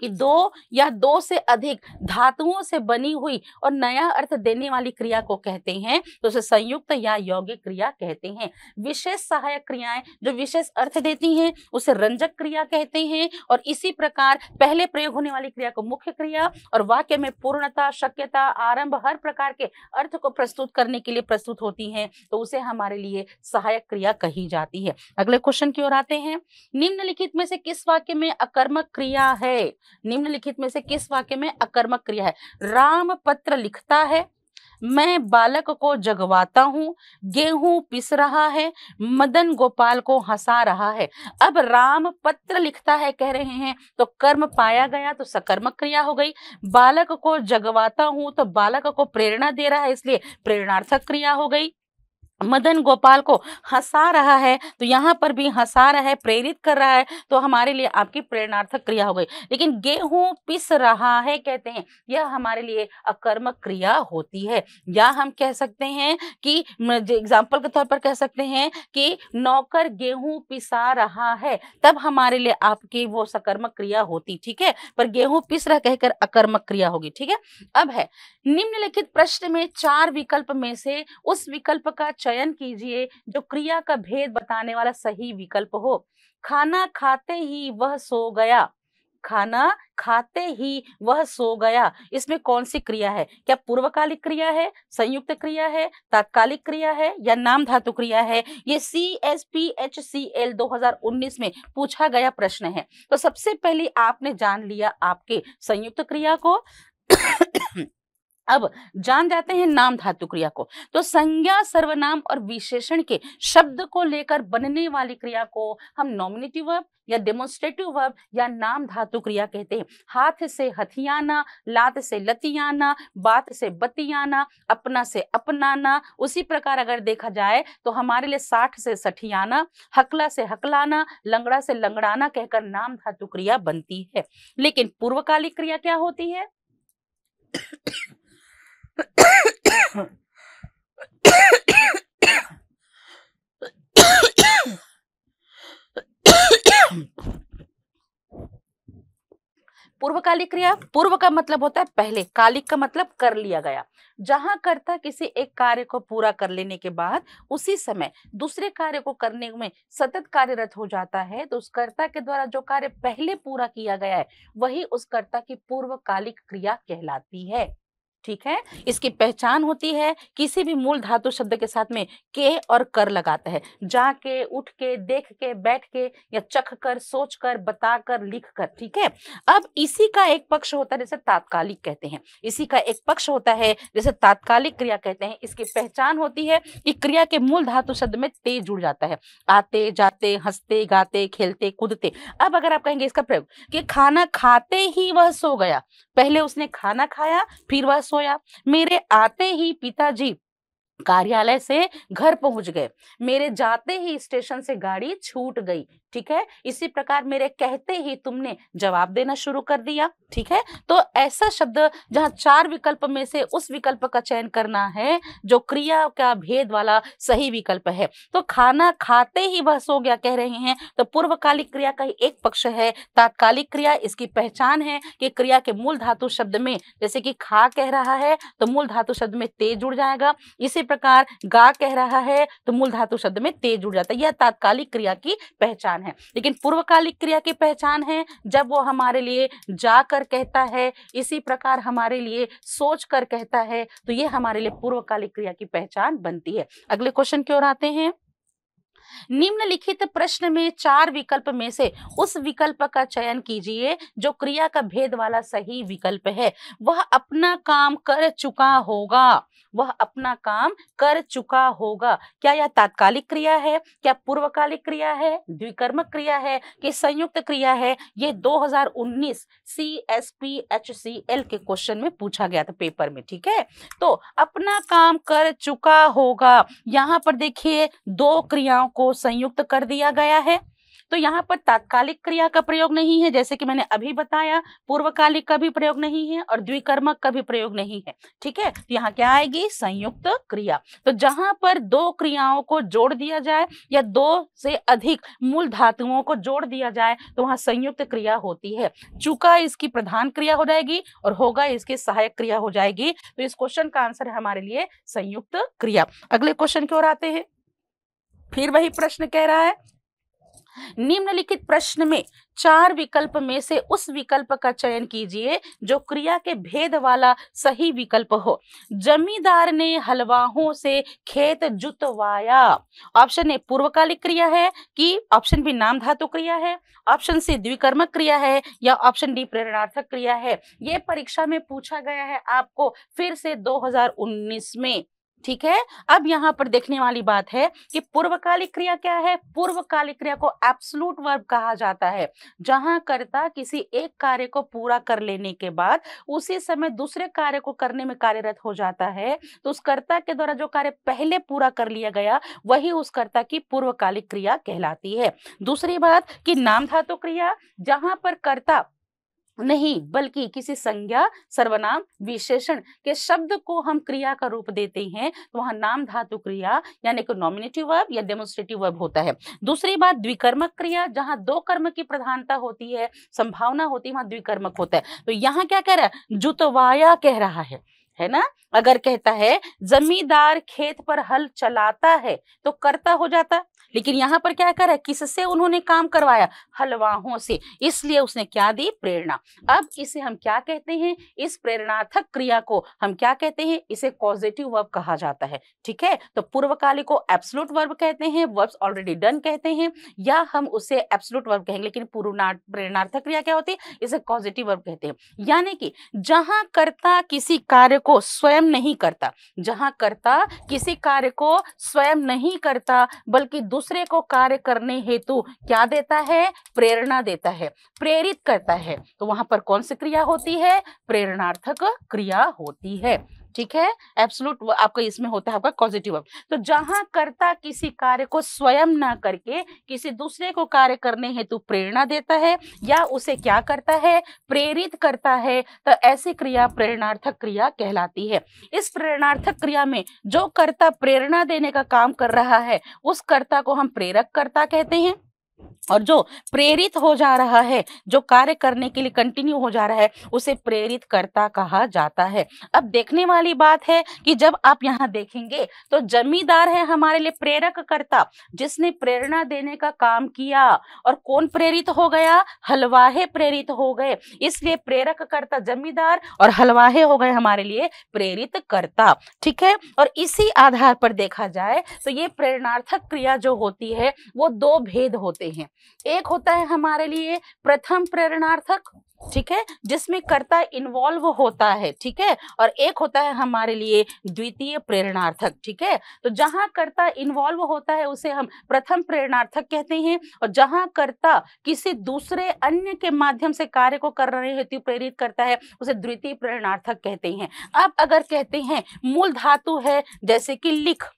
कि दो या दो से अधिक धातुओं से बनी हुई और नया अर्थ देने वाली क्रिया को कहते हैं तो उसे संयुक्त या यौगिक क्रिया कहते हैं विशेष सहायक क्रियाएं जो विशेष अर्थ देती हैं उसे रंजक क्रिया कहते हैं और इसी प्रकार पहले प्रयोग होने वाली क्रिया को मुख्य क्रिया और वाक्य में पूर्णता शक्यता आरंभ हर प्रकार के अर्थ को प्रस्तुत करने के लिए प्रस्तुत होती है तो उसे हमारे लिए सहायक क्रिया कही जाती है अगले क्वेश्चन की ओर आते हैं निम्नलिखित में से किस वाक्य में अकर्मक क्रिया है निम्नलिखित में से किस वाक्य में अकर्मक क्रिया है राम पत्र लिखता है मैं बालक को जगवाता हूँ गेहूं पिस रहा है मदन गोपाल को हंसा रहा है अब राम पत्र लिखता है कह रहे हैं तो कर्म पाया गया तो सकर्मक क्रिया हो गई बालक को जगवाता हूँ तो बालक को प्रेरणा दे रहा है इसलिए प्रेरणार्थक क्रिया हो गई मदन गोपाल को हंसा रहा है तो यहाँ पर भी हंसा रहा है प्रेरित कर रहा है तो हमारे लिए आपकी प्रेरणार्थक क्रिया हो गई लेकिन गेहूं पिस रहा है कहते हैं यह हमारे लिए अकर्म क्रिया होती है या हम कह सकते हैं कि एग्जाम्पल के तौर पर कह सकते हैं कि नौकर गेहूं पिसा रहा है तब हमारे लिए आपकी वो सकर्मक क्रिया होती ठीक है पर गेहूं पिस रहा कहकर अकर्मक क्रिया होगी ठीक है अब है निम्नलिखित प्रश्न में चार विकल्प में से उस विकल्प का चयन कीजिए जो क्रिया का भेद बताने वाला सही विकल्प हो खाना खाते ही वह सो गया खाना खाते ही वह सो गया इसमें कौन सी क्रिया है क्या पूर्वकालिक क्रिया है संयुक्त क्रिया है तात्कालिक क्रिया है या नाम धातु क्रिया है ये C S P H C L दो में पूछा गया प्रश्न है तो सबसे पहले आपने जान लिया आपके संयुक्त क्रिया को अब जान जाते हैं नाम धातु क्रिया को तो संज्ञा सर्वनाम और विशेषण के शब्द को लेकर बनने वाली क्रिया को हम नॉमिनेटिव वर्ब या डेमोन्स्ट्रेटिव वर्ब या नाम धातु क्रिया कहते हैं हाथ से हथियाना लात से लतियाना बात से बतियाना अपना से अपनाना उसी प्रकार अगर देखा जाए तो हमारे लिए साठ से सठियाना हकला से हकलाना लंगड़ा से लंगड़ाना कहकर नाम धातु क्रिया बनती है लेकिन पूर्वकालिक क्रिया क्या होती है पूर्वकालिक क्रिया पूर्व का मतलब होता है पहले कालिक का मतलब कर लिया गया जहां कर्ता किसी एक कार्य को पूरा कर लेने के बाद उसी समय दूसरे कार्य को करने में सतत कार्यरत हो जाता है तो उस कर्ता के द्वारा जो कार्य पहले पूरा किया गया है वही उस कर्ता की पूर्वकालिक क्रिया कहलाती है ठीक है इसकी पहचान होती है किसी भी मूल धातु शब्द के साथ में के और कर लगाता है जाके उठ के देख के बैठ के या चख कर सोच कर बता कर लिख कर ठीक है अब इसी का एक पक्ष होता है जैसे तात्कालिक कहते हैं इसी का एक पक्ष होता है जैसे तात्कालिक क्रिया कहते हैं इसकी पहचान होती है कि क्रिया के मूल धातु शब्द में ते जुड़ जाता है आते जाते हंसते गाते खेलते कूदते अब अगर आप कहेंगे इसका प्रयोग कि खाना खाते ही वह सो गया पहले उसने खाना खाया फिर वह सोया मेरे आते ही पिताजी कार्यालय से घर पहुंच गए मेरे जाते ही स्टेशन से गाड़ी छूट गई ठीक है इसी प्रकार मेरे कहते ही तुमने जवाब देना शुरू कर दिया ठीक है तो ऐसा शब्द जहां चार विकल्प में से उस विकल्प का चयन करना है जो क्रिया का भेद वाला सही विकल्प है तो खाना खाते ही वह सो गया कह रहे हैं तो पूर्वकालिक क्रिया का ही एक पक्ष है तात्कालिक क्रिया इसकी पहचान है कि क्रिया के मूल धातु शब्द में जैसे कि खा कह रहा है तो मूल धातु शब्द में तेज जुड़ जाएगा इसी प्रकार गा कह रहा है तो मूल धातु शब्द में तेज जुड़ जाता है यह तात्कालिक क्रिया की पहचान है लेकिन पूर्वकालिक क्रिया की पहचान है जब वो हमारे लिए जाकर कहता है इसी प्रकार हमारे लिए सोच कर कहता है तो ये हमारे लिए पूर्वकालिक क्रिया की पहचान बनती है अगले क्वेश्चन की ओर आते हैं निम्नलिखित प्रश्न में चार विकल्प में से उस विकल्प का चयन कीजिए जो क्रिया का भेद वाला सही विकल्प है वह अपना काम कर चुका होगा वह अपना काम कर चुका होगा क्या यह तात्कालिक क्रिया है क्या पूर्वकालिक क्रिया है द्विकर्मक क्रिया है कि संयुक्त क्रिया है ये 2019 C S P H C L के क्वेश्चन में पूछा गया था पेपर में ठीक है तो अपना काम कर चुका होगा यहाँ पर देखिए दो क्रियाओं को संयुक्त कर दिया गया है तो यहाँ पर तात्कालिक क्रिया का प्रयोग नहीं है जैसे कि मैंने अभी बताया पूर्वकालिक का भी प्रयोग नहीं है और द्विकर्मक का भी प्रयोग नहीं है ठीक है तो यहाँ क्या आएगी संयुक्त क्रिया तो जहां पर दो क्रियाओं को जोड़ दिया जाए या दो से अधिक मूल धातुओं को जोड़ दिया जाए तो वहां संयुक्त क्रिया होती है चूका इसकी प्रधान क्रिया हो जाएगी और होगा इसकी सहायक क्रिया हो जाएगी तो इस क्वेश्चन का आंसर है हमारे लिए संयुक्त क्रिया अगले क्वेश्चन की ओर आते हैं फिर वही प्रश्न कह रहा है निम्नलिखित प्रश्न में चार विकल्प में से उस विकल्प का चयन कीजिए जो क्रिया के भेद वाला सही विकल्प हो जमींदार ने हलवाहों से खेत जुतवाया ऑप्शन ए पूर्वकालिक क्रिया है कि ऑप्शन बी नाम धातु क्रिया है ऑप्शन सी द्विकर्मक क्रिया है या ऑप्शन डी प्रेरणार्थक क्रिया है ये परीक्षा में पूछा गया है आपको फिर से दो में ठीक है अब यहाँ पर देखने वाली बात है कि पूर्वकालिक क्रिया क्या है पूर्वकालिक क्रिया को एब्सलूट वर्ब कहा जाता है जहां कर्ता किसी एक कार्य को पूरा कर लेने के बाद उसी समय दूसरे कार्य को करने में कार्यरत हो जाता है तो उस कर्ता के द्वारा जो कार्य पहले पूरा कर लिया गया वही उस कर्ता की पूर्वकालिक क्रिया कहलाती है दूसरी बात कि नाम धातु क्रिया जहां पर कर्ता नहीं बल्कि किसी संज्ञा सर्वनाम विशेषण के शब्द को हम क्रिया का रूप देते हैं तो वहां नाम धातु क्रिया यानी को नॉमिनेटिव वर्ब या डेमोस्ट्रेटिव वर्ब होता है दूसरी बात द्विकर्मक क्रिया जहां दो कर्म की प्रधानता होती है संभावना होती है वहां द्विकर्मक होता है तो यहाँ क्या कह रहा है जुतवाया कह रहा है है ना अगर कहता है जमींदार खेत पर हल चलाता है तो करता हो जाता लेकिन यहाँ पर क्या करा किससे उन्होंने काम करवाया हलवाहों से इसलिए उसने क्या दी प्रेरणा अब इसे हम क्या कहते हैं इस प्रेरणार्थक क्रिया को हम क्या कहते हैं इसे कॉजिटिव वर्ब कहा जाता है ठीक है तो पूर्वकाली को एब्सोलूट वर्ब कहते हैं वर्ब्स ऑलरेडी डन कहते हैं या हम उसे एब्सोलूट वर्ब कहेंगे लेकिन प्रेरणार्थक क्रिया क्या होती है इसे पॉजिटिव वर्ब कहते हैं यानी कि जहां कर्ता किसी कार्य को स्वयं नहीं करता जहां करता किसी कार्य को स्वयं नहीं करता बल्कि दूसरे को कार्य करने हेतु क्या देता है प्रेरणा देता है प्रेरित करता है तो वहां पर कौन सी क्रिया होती है प्रेरणार्थक क्रिया होती है ठीक है एब्सोलूट आपका इसमें होता है आपका पॉजिटिव वर्ब तो जहां कर्ता किसी कार्य को स्वयं ना करके किसी दूसरे को कार्य करने हेतु प्रेरणा देता है या उसे क्या करता है प्रेरित करता है तो ऐसी क्रिया प्रेरणार्थक क्रिया कहलाती है इस प्रेरणार्थक क्रिया में जो कर्ता प्रेरणा देने का काम कर रहा है उस कर्ता को हम प्रेरक कर्ता कहते हैं और जो प्रेरित हो जा रहा है जो कार्य करने के लिए कंटिन्यू हो जा रहा है उसे प्रेरित करता कहा जाता है अब देखने वाली बात है कि जब आप यहाँ देखेंगे तो जमींदार है हमारे लिए प्रेरक करता जिसने प्रेरणा देने का काम किया और कौन प्रेरित हो गया हलवाहे प्रेरित हो गए इसलिए प्रेरक करता जमींदार और हलवाहे हो गए हमारे लिए प्रेरित करता ठीक है और इसी आधार पर देखा जाए तो ये प्रेरणार्थक क्रिया जो होती है वो दो भेद होते होते हैं एक होता है हमारे लिए प्रथम प्रेरणार्थक ठीक है जिसमें कर्ता इन्वॉल्व होता है ठीक है और एक होता है हमारे लिए द्वितीय प्रेरणार्थक ठीक है तो जहां कर्ता इन्वॉल्व होता है उसे हम प्रथम प्रेरणार्थक कहते हैं और जहां कर्ता किसी दूसरे अन्य के माध्यम से कार्य को कर रहे हेतु प्रेरित करता है उसे द्वितीय प्रेरणार्थक कहते हैं अब अगर कहते हैं मूल धातु है जैसे कि लिख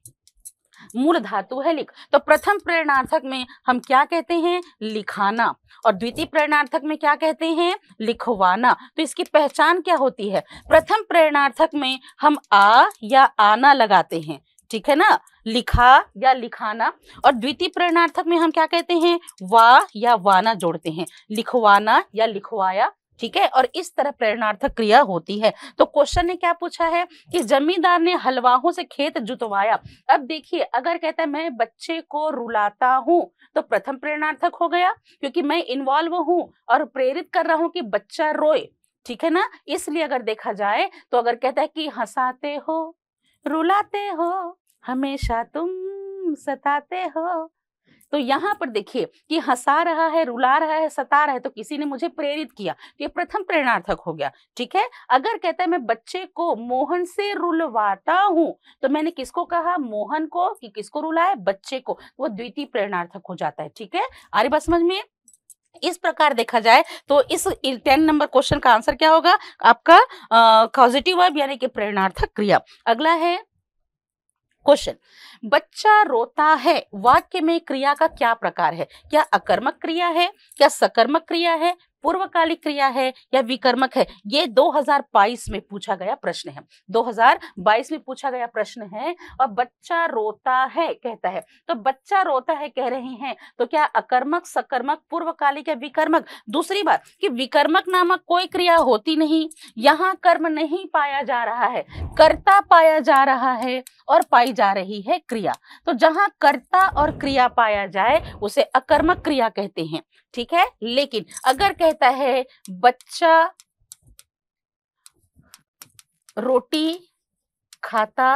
मूल धातु है लिख तो प्रथम प्रेरणार्थक में हम क्या कहते हैं लिखाना और द्वितीय प्रेरणार्थक में क्या कहते हैं लिखवाना तो इसकी पहचान क्या होती है प्रथम प्रेरणार्थक में हम आ या आना लगाते हैं ठीक है ना लिखा या लिखाना और द्वितीय प्रेरणार्थक में हम क्या कहते हैं वा या वाना जोड़ते हैं लिखवाना या लिखवाया ठीक है और इस तरह प्रेरणार्थक क्रिया होती है तो क्वेश्चन ने क्या पूछा है कि जमींदार ने हलवाहों से खेत जुतवाया अब देखिए अगर कहता है मैं बच्चे को रुलाता हूं तो प्रथम प्रेरणार्थक हो गया क्योंकि मैं इन्वॉल्व हूं और प्रेरित कर रहा हूं कि बच्चा रोए ठीक है ना इसलिए अगर देखा जाए तो अगर कहता है कि हंसाते हो रुलाते हो हमेशा तुम सताते हो तो यहाँ पर देखिए कि हंसा रहा है रुला रहा है सता रहा है तो किसी ने मुझे प्रेरित किया तो ये प्रथम प्रेरणार्थक हो गया ठीक है अगर कहता है मैं बच्चे को मोहन से रुलवाता हूँ तो मैंने किसको कहा मोहन को कि किसको रुलाए बच्चे को तो वो द्वितीय प्रेरणार्थक हो जाता है ठीक है अरे बात समझ में इस प्रकार देखा जाए तो इस टेन नंबर क्वेश्चन का आंसर क्या होगा आपका कॉजिटिव वर्ब यानी कि प्रेरणार्थक क्रिया अगला है क्वेश्चन बच्चा रोता है वाक्य में क्रिया का क्या प्रकार है क्या अकर्मक क्रिया है क्या सकर्मक क्रिया है पूर्वकालिक क्रिया है या विकर्मक है ये 2022 में पूछा गया प्रश्न है 2022 में पूछा गया प्रश्न है और बच्चा रोता है कहता है तो बच्चा रोता है कह रहे हैं तो क्या अकर्मक सकर्मक पूर्वकालिक या विकर्मक दूसरी बात कि विकर्मक नामक कोई क्रिया होती नहीं यहाँ कर्म नहीं पाया जा रहा है कर्ता पाया जा रहा है और पाई जा रही है क्रिया तो जहां कर्ता और क्रिया पाया जाए उसे अकर्मक क्रिया कहते हैं ठीक है लेकिन अगर कहता है बच्चा रोटी खाता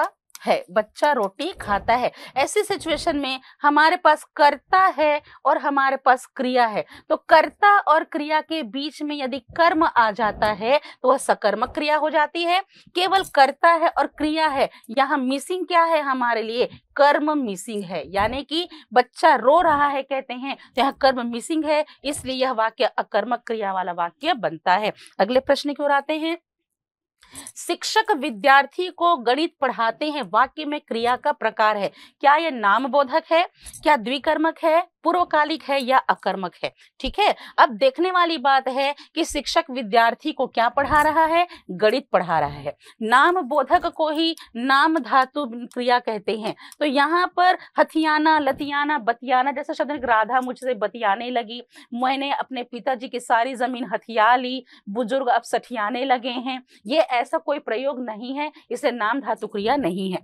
है बच्चा रोटी खाता है ऐसी सिचुएशन में हमारे पास कर्ता है और हमारे पास क्रिया है तो कर्ता और क्रिया के बीच में यदि कर्म आ जाता है तो वह सकर्मक क्रिया हो जाती है केवल कर्ता है और क्रिया है यहाँ मिसिंग क्या है हमारे लिए कर्म मिसिंग है यानी कि बच्चा रो रहा है कहते हैं तो यहाँ कर्म मिसिंग है इसलिए यह वाक्य अकर्मक क्रिया वाला वाक्य बनता है अगले प्रश्न की ओर आते हैं शिक्षक विद्यार्थी को गणित पढ़ाते हैं वाक्य में क्रिया का प्रकार है क्या यह नाम बोधक है क्या द्विकर्मक है पूर्वकालिक है या अकर्मक है ठीक है अब देखने वाली बात है कि शिक्षक विद्यार्थी को क्या पढ़ा रहा है गणित पढ़ा रहा है नाम बोधक को ही नाम धातु क्रिया कहते हैं तो यहाँ पर हथियाना लतियाना बतियाना जैसा शब्द राधा मुझसे बतियाने लगी मैंने अपने पिताजी की सारी जमीन हथिया ली बुजुर्ग अब सठियाने लगे हैं ये ऐसा कोई प्रयोग नहीं है इसे नाम धातु क्रिया नहीं है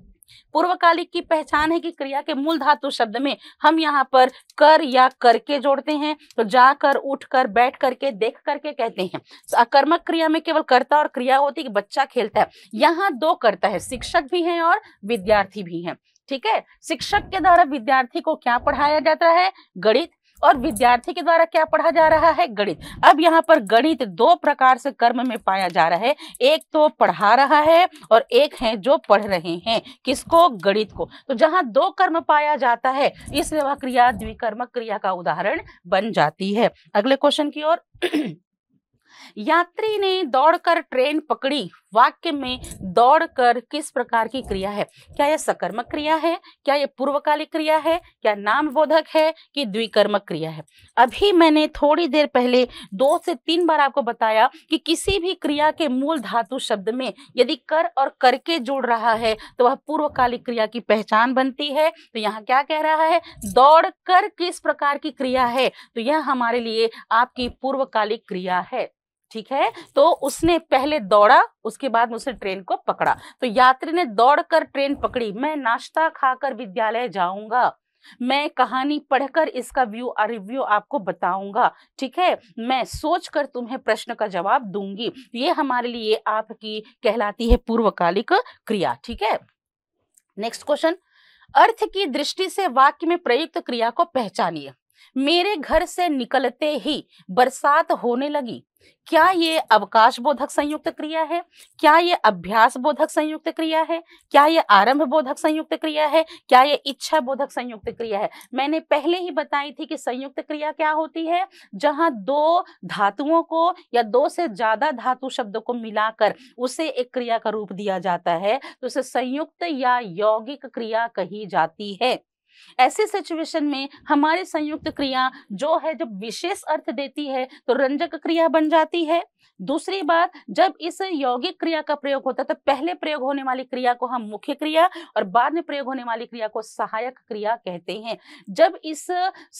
पूर्वकालिक की पहचान है कि क्रिया के मूल धातु शब्द में हम यहाँ पर कर या करके जोड़ते हैं तो जाकर उठकर बैठ करके देख करके कहते हैं तो अकर्मक क्रिया में केवल कर्ता और क्रिया होती है कि बच्चा खेलता है यहाँ दो करता है शिक्षक भी है और विद्यार्थी भी है ठीक है शिक्षक के द्वारा विद्यार्थी को क्या पढ़ाया जाता है गणित और विद्यार्थी के द्वारा क्या पढ़ा जा रहा है गणित अब यहाँ पर गणित दो प्रकार से कर्म में पाया जा रहा है एक तो पढ़ा रहा है और एक है जो पढ़ रहे हैं किसको गणित को तो जहाँ दो कर्म पाया जाता है इसलिए वह क्रिया द्विकर्मक क्रिया का उदाहरण बन जाती है अगले क्वेश्चन की ओर यात्री ने दौड़कर ट्रेन पकड़ी वाक्य में दौड़कर किस प्रकार की क्रिया है क्या यह सकर्मक क्रिया है क्या यह पूर्वकालिक क्रिया है क्या नाम बोधक है कि द्विकर्मक क्रिया है अभी मैंने थोड़ी देर पहले दो से तीन बार आपको बताया कि किसी भी क्रिया के मूल धातु शब्द में यदि कर और करके जुड़ रहा है तो वह पूर्वकालिक क्रिया की पहचान बनती है तो यहाँ क्या कह रहा है दौड़ कर किस प्रकार की क्रिया है तो यह हमारे लिए आपकी पूर्वकालिक क्रिया है ठीक है तो उसने पहले दौड़ा उसके बाद उसने ट्रेन को पकड़ा तो यात्री ने दौड़कर ट्रेन पकड़ी मैं नाश्ता खाकर विद्यालय जाऊंगा मैं कहानी पढ़कर इसका व्यू रिव्यू आपको बताऊंगा ठीक है मैं सोचकर तुम्हें प्रश्न का जवाब दूंगी ये हमारे लिए आपकी कहलाती है पूर्वकालिक क्रिया ठीक है नेक्स्ट क्वेश्चन अर्थ की दृष्टि से वाक्य में प्रयुक्त क्रिया को पहचानिए मेरे घर से निकलते ही बरसात होने लगी क्या ये अवकाश बोधक संयुक्त क्रिया है क्या ये अभ्यास बोधक संयुक्त क्रिया है क्या ये आरंभ बोधक संयुक्त क्रिया है क्या ये इच्छा बोधक संयुक्त क्रिया है मैंने पहले ही बताई थी कि संयुक्त क्रिया क्या होती है जहां दो धातुओं को या दो से ज्यादा धातु शब्द को मिलाकर उसे एक क्रिया का रूप दिया जाता है तो उसे संयुक्त या यौगिक क्रिया कही जाती है ऐसे सिचुएशन में हमारी संयुक्त क्रिया जो है जब विशेष अर्थ देती है तो रंजक क्रिया बन जाती है दूसरी बात जब इस यौगिक क्रिया का प्रयोग होता है तो पहले प्रयोग होने वाली क्रिया को हम मुख्य क्रिया और बाद में प्रयोग होने वाली क्रिया को सहायक क्रिया कहते हैं जब इस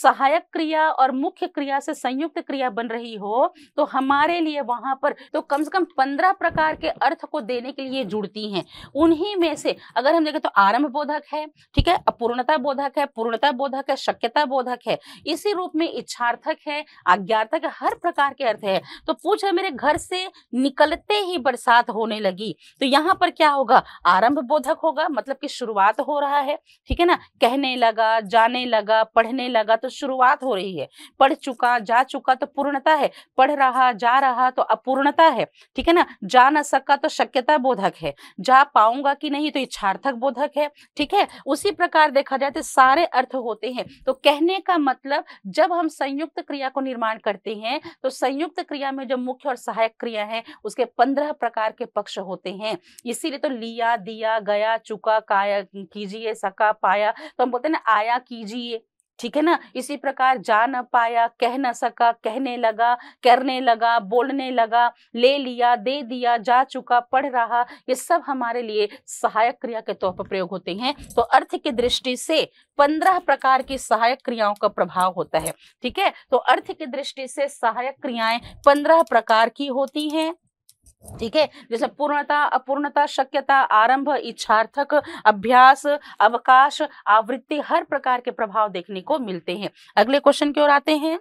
सहायक क्रिया और मुख्य क्रिया से संयुक्त क्रिया बन रही हो तो हमारे लिए वहां पर तो कम से कम पंद्रह प्रकार के अर्थ को देने के लिए जुड़ती हैं उन्हीं में से अगर हम देखें तो आरंभ बोधक है ठीक है अपूर्णता बोधक बोधक है पूर्णता बोधक है शक्यता बोधक है इसी रूप में इच्छार्थक है आज्ञार्थक हर प्रकार के अर्थ है तो पूछ है मेरे घर से निकलते ही बरसात होने लगी तो यहाँ पर क्या होगा आरंभ बोधक होगा मतलब कि शुरुआत हो रहा है ठीक है ना कहने लगा जाने लगा पढ़ने लगा तो शुरुआत हो रही है पढ़ चुका जा चुका तो पूर्णता है पढ़ रहा जा रहा तो अपूर्णता है ठीक है ना जा ना सका तो शक्यता बोधक है जा पाऊंगा कि नहीं तो इच्छार्थक बोधक है ठीक है उसी प्रकार देखा जाए तो सारे अर्थ होते हैं तो कहने का मतलब जब हम संयुक्त क्रिया को निर्माण करते हैं तो संयुक्त क्रिया में जो मुख्य और सहायक क्रिया है उसके पंद्रह प्रकार के पक्ष होते हैं इसीलिए तो लिया दिया गया चुका काया कीजिए सका पाया तो हम बोलते हैं ना आया कीजिए ठीक है ना इसी प्रकार जा ना पाया कह ना सका कहने लगा करने लगा बोलने लगा ले लिया दे दिया जा चुका पढ़ रहा ये सब हमारे लिए सहायक क्रिया के तौर पर प्रयोग होते हैं तो अर्थ की दृष्टि से पंद्रह प्रकार की सहायक क्रियाओं का प्रभाव होता है ठीक है तो अर्थ की दृष्टि से सहायक क्रियाएं पंद्रह प्रकार की होती हैं ठीक है जैसे पूर्णता अपूर्णता शक्यता आरंभ इच्छार्थक अभ्यास अवकाश आवृत्ति हर प्रकार के प्रभाव देखने को मिलते हैं अगले क्वेश्चन की ओर आते हैं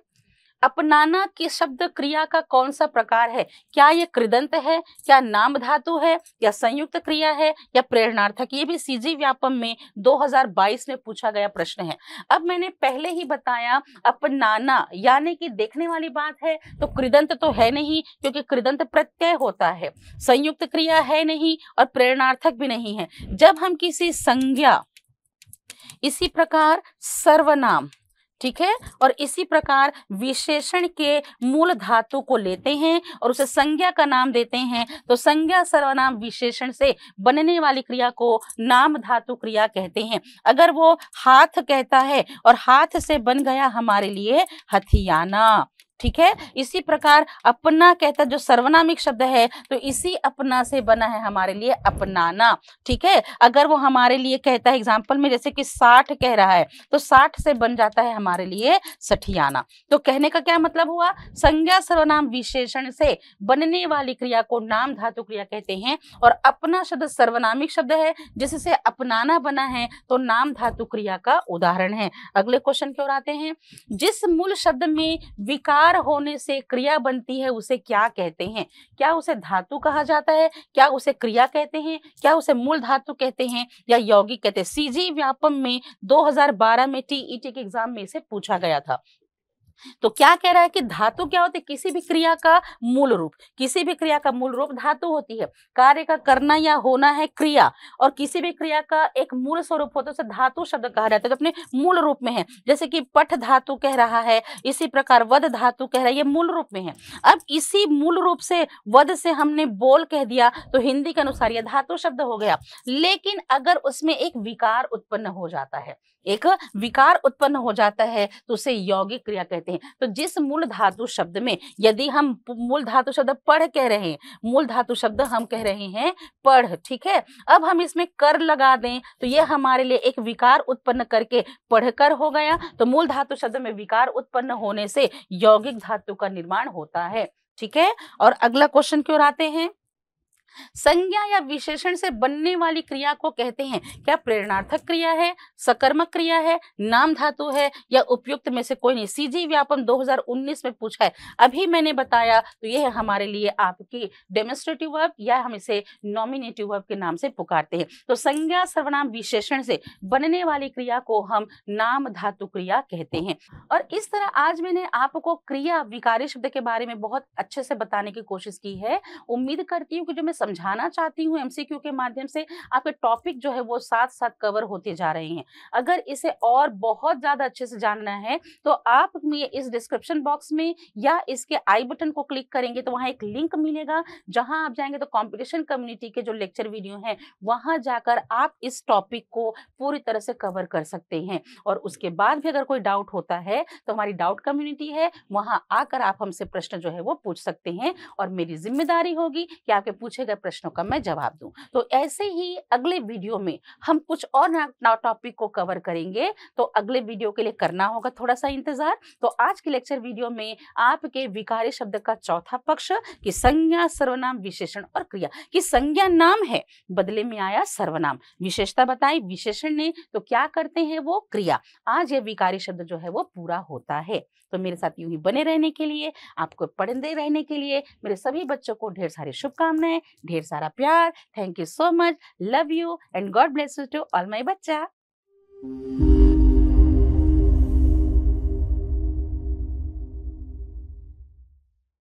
अपनाना के शब्द क्रिया का कौन सा प्रकार है क्या ये कृदंत है क्या नाम धातु है या संयुक्त क्रिया है या प्रेरणार्थक ये भी सीजी व्यापम में 2022 में पूछा गया प्रश्न है अब मैंने पहले ही बताया अपनाना यानी कि देखने वाली बात है तो कृदंत तो है नहीं क्योंकि कृदंत प्रत्यय होता है संयुक्त क्रिया है नहीं और प्रेरणार्थक भी नहीं है जब हम किसी संज्ञा इसी प्रकार सर्वनाम ठीक है और इसी प्रकार विशेषण के मूल धातु को लेते हैं और उसे संज्ञा का नाम देते हैं तो संज्ञा सर्वनाम विशेषण से बनने वाली क्रिया को नाम धातु क्रिया कहते हैं अगर वो हाथ कहता है और हाथ से बन गया हमारे लिए हथियाना ठीक है इसी प्रकार अपना कहता जो सर्वनामिक शब्द है तो इसी अपना से बना है हमारे लिए अपनाना ठीक है अगर वो हमारे लिए कहता है एग्जाम्पल में जैसे कि साठ कह रहा है तो साठ से बन जाता है हमारे लिए सठियाना तो कहने का क्या मतलब हुआ संज्ञा सर्वनाम विशेषण से बनने वाली क्रिया को नाम धातु क्रिया कहते हैं और अपना शब्द सर्वनामिक शब्द है जिससे अपनाना बना है तो नाम धातु क्रिया का उदाहरण है अगले क्वेश्चन की ओर आते हैं जिस मूल शब्द में विकास आकार होने से क्रिया बनती है उसे क्या कहते हैं क्या उसे धातु कहा जाता है क्या उसे क्रिया कहते हैं क्या उसे मूल धातु कहते हैं या यौगिक कहते हैं सीजी व्यापम में 2012 में टीईटी e e के एग्जाम में इसे पूछा गया था तो क्या कह रहा है कि धातु क्या होती है किसी भी क्रिया का मूल रूप किसी भी क्रिया का मूल रूप धातु होती है कार्य का करना या होना है क्रिया और किसी भी क्रिया का एक मूल स्वरूप होता है उसे धातु शब्द कहा जाता है जो अपने मूल रूप में है जैसे कि पठ धातु कह रहा है इसी प्रकार वध धातु कह रहा है ये मूल रूप में है अब इसी मूल रूप से वध से हमने बोल कह दिया तो हिंदी के अनुसार यह धातु शब्द हो गया लेकिन अगर उसमें एक विकार उत्पन्न हो जाता है एक विकार उत्पन्न हो जाता है तो उसे यौगिक क्रिया कहते हैं तो जिस मूल धातु शब्द में यदि हम मूल धातु शब्द पढ़ कह रहे हैं मूल धातु शब्द हम कह रहे हैं पढ़ ठीक है अब हम इसमें कर लगा दें तो यह हमारे लिए एक विकार उत्पन्न करके पढ़कर हो गया तो मूल धातु शब्द में विकार उत्पन्न होने से यौगिक धातु का निर्माण होता है ठीक है और अगला क्वेश्चन क्यों आते हैं संज्ञा या विशेषण से बनने वाली क्रिया को कहते हैं क्या प्रेरणार्थक क्रिया है सकर्मक क्रिया है नाम धातु है या उपयुक्त में से कोई नहीं सीजी व्यापम 2019 में पूछा है अभी मैंने बताया तो यह हमारे लिए आपकी डेमोस्ट्रेटिव वर्ब या हम इसे नॉमिनेटिव वर्ब के नाम से पुकारते हैं तो संज्ञा सर्वनाम विशेषण से बनने वाली क्रिया को हम नाम धातु क्रिया कहते हैं और इस तरह आज मैंने आपको क्रिया विकारी शब्द के बारे में बहुत अच्छे से बताने की कोशिश की है उम्मीद करती हूँ कि जो मैं समझाना चाहती हूँ एमसीक्यू के माध्यम से आपके टॉपिक जो है वो साथ साथ कवर होते जा रहे हैं अगर इसे और बहुत ज़्यादा अच्छे से जानना है तो आप इस डिस्क्रिप्शन बॉक्स में या इसके आई बटन को क्लिक करेंगे तो वहाँ एक लिंक मिलेगा जहाँ आप जाएंगे तो कॉम्पिटिशन कम्युनिटी के जो लेक्चर वीडियो हैं वहाँ जाकर आप इस टॉपिक को पूरी तरह से कवर कर सकते हैं और उसके बाद भी अगर कोई डाउट होता है तो हमारी डाउट कम्युनिटी है वहाँ आकर आप हमसे प्रश्न जो है वो पूछ सकते हैं और मेरी जिम्मेदारी होगी कि आपके पूछे गए कर प्रश्नों का मैं जवाब दूं तो ऐसे ही अगले वीडियो में हम कुछ और टॉपिक को कवर करेंगे तो अगले वीडियो के लिए करना होगा थोड़ा सा इंतजार तो आज के लेक्चर वीडियो में आपके विकारी शब्द का चौथा पक्ष कि संज्ञा सर्वनाम विशेषण और क्रिया कि संज्ञा नाम है बदले में आया सर्वनाम विशेषता बताई विशेषण ने तो क्या करते हैं वो क्रिया आज यह विकारी शब्द जो है वो पूरा होता है तो मेरे साथ यूं ही बने रहने के लिए आपको पढ़ते रहने के लिए मेरे सभी बच्चों को ढेर सारी शुभकामनाएं ढेर सारा प्यार thank you so much love you and God bless you to all my बच्चा